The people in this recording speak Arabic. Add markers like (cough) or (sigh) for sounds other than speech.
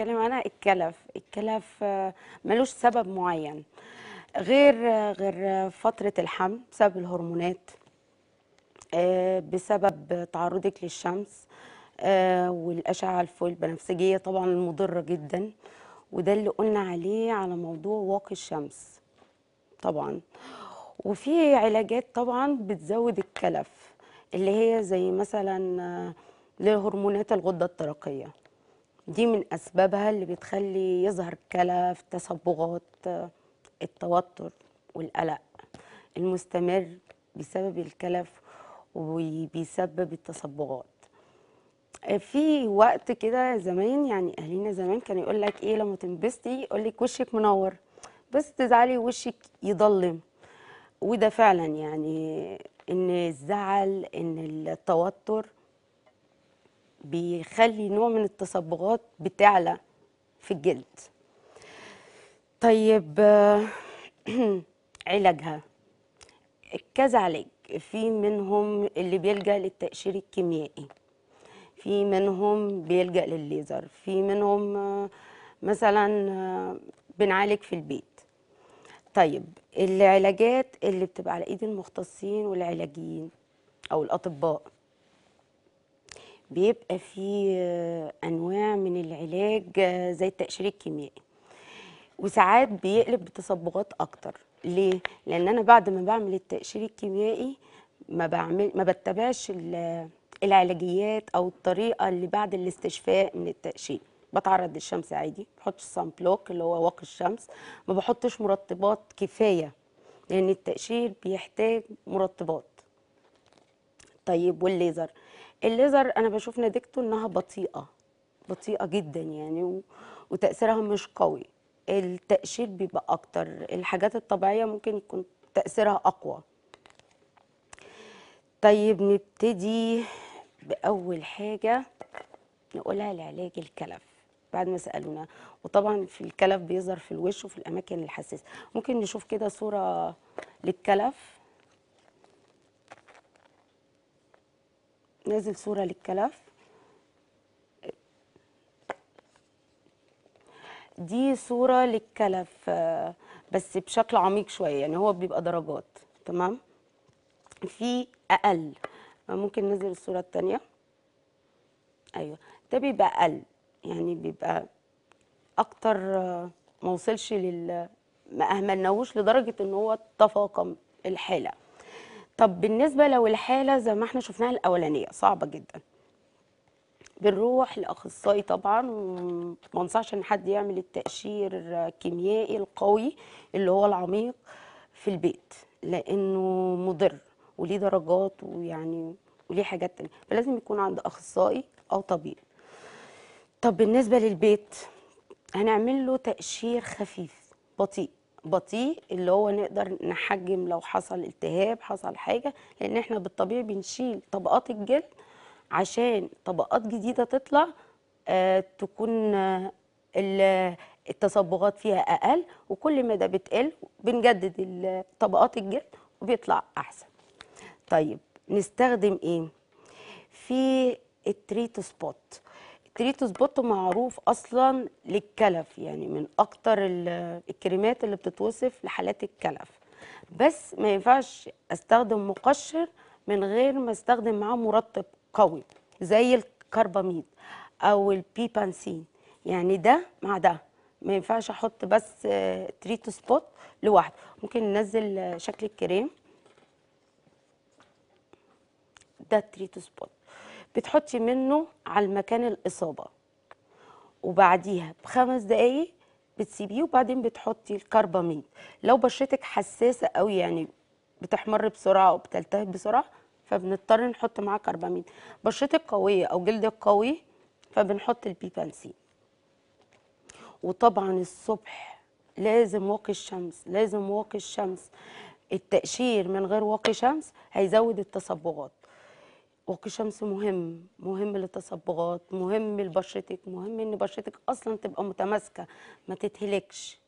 بتكلم عنها الكلف الكلف آه، ملوش سبب معين غير آه، غير آه، فتره الحمل بسبب الهرمونات بسبب تعرضك للشمس والاشعه البنفسجيه طبعا المضره جدا وده اللي قلنا عليه على موضوع واقي الشمس طبعا وفي علاجات طبعا بتزود الكلف اللي هي زي مثلا لهرمونات الغده الدرقيه دي من اسبابها اللي بتخلي يظهر كلف تصبغات التوتر والقلق المستمر بسبب الكلف وبيسبب التصبغات في وقت كده زمان يعني اهالينا زمان كان يقول لك ايه لما تنبسطي يقول لك وشك منور بس تزعلي وشك يضلم وده فعلا يعني ان الزعل ان التوتر بيخلي نوع من التصبغات بتعلى في الجلد طيب (clears throat) علاجها كذا علاج في منهم اللي بيلجأ للتقشير الكيميائي في منهم بيلجأ للليزر في منهم مثلا بنعالج في البيت طيب العلاجات اللي بتبقى على ايد المختصين والعلاجيين او الاطباء بيبقى فيه آه، انواع من العلاج آه، زي التقشير الكيميائي وساعات بيقلب بتصبغات اكتر ليه لان انا بعد ما بعمل التقشير الكيميائي ما بعمل ما بتبعش العلاجيات او الطريقه اللي بعد الاستشفاء من التقشير بتعرض للشمس عادي ما بحطش سان بلوك اللي هو واقي الشمس ما بحطش مرطبات كفايه لان التقشير بيحتاج مرطبات طيب والليزر الليزر انا بشوف نتيجته انها بطيئه بطيئه جدا يعني و... وتاثيرها مش قوي التقشير بيبقى اكتر الحاجات الطبيعيه ممكن يكون تاثيرها اقوى طيب نبتدي باول حاجه نقولها لعلاج الكلف بعد ما سالونا وطبعا في الكلف بيظهر في الوش وفي الاماكن الحساسه ممكن نشوف كده صوره للكلف نازل صورة للكلف دي صورة للكلف آه، بس بشكل عميق شوية يعني هو بيبقى درجات تمام في أقل آه، ممكن ننزل الصورة الثانيه أيوة ده بيبقى أقل يعني بيبقى أكتر آه، وصلش لل ما أهملناهوش لدرجة إن هو تفاقم الحالة طب بالنسبه لو الحاله زي ما احنا شفناها الاولانيه صعبه جدا بنروح لاخصائي طبعا وما انصحش ان حد يعمل التقشير الكيميائي القوي اللي هو العميق في البيت لانه مضر وليه درجات ويعني وليه حاجات تانية فلازم يكون عند اخصائي او طبيب طب بالنسبه للبيت هنعمل له تقشير خفيف بطيء بطيء اللي هو نقدر نحجم لو حصل التهاب حصل حاجة لأن احنا بالطبيعي بنشيل طبقات الجلد عشان طبقات جديدة تطلع آه تكون آه التصبغات فيها أقل وكل ما ده بتقل بنجدد طبقات الجلد وبيطلع أحسن طيب نستخدم إيه؟ في التريت سبوت كريتوس بوتو معروف اصلا للكلف يعني من اكتر الكريمات اللي بتتوصف لحالات الكلف بس ما ينفعش استخدم مقشر من غير ما استخدم معاه مرطب قوي زي الكربميد او البيبانسين يعني ده مع ده ما ينفعش احط بس تريتو سبوت لوحده ممكن ننزل شكل الكريم ده تريتو سبوت بتحطي منه على مكان الاصابه وبعديها بخمس دقايق بتسيبيه وبعدين بتحطي الكربامين لو بشرتك حساسه قوي يعني بتحمر بسرعه وبتلتهب بتلتهب بسرعه فبنضطر نحط معاه كربامين بشرتك قويه او جلدك قوي فبنحط البيبانسين وطبعا الصبح لازم واقي الشمس لازم واقي الشمس التقشير من غير واقي شمس هيزود التصبغات واقي شمس مهم مهم للتصبغات مهم لبشرتك مهم ان بشرتك اصلا تبقى متماسكه ما تتهلكش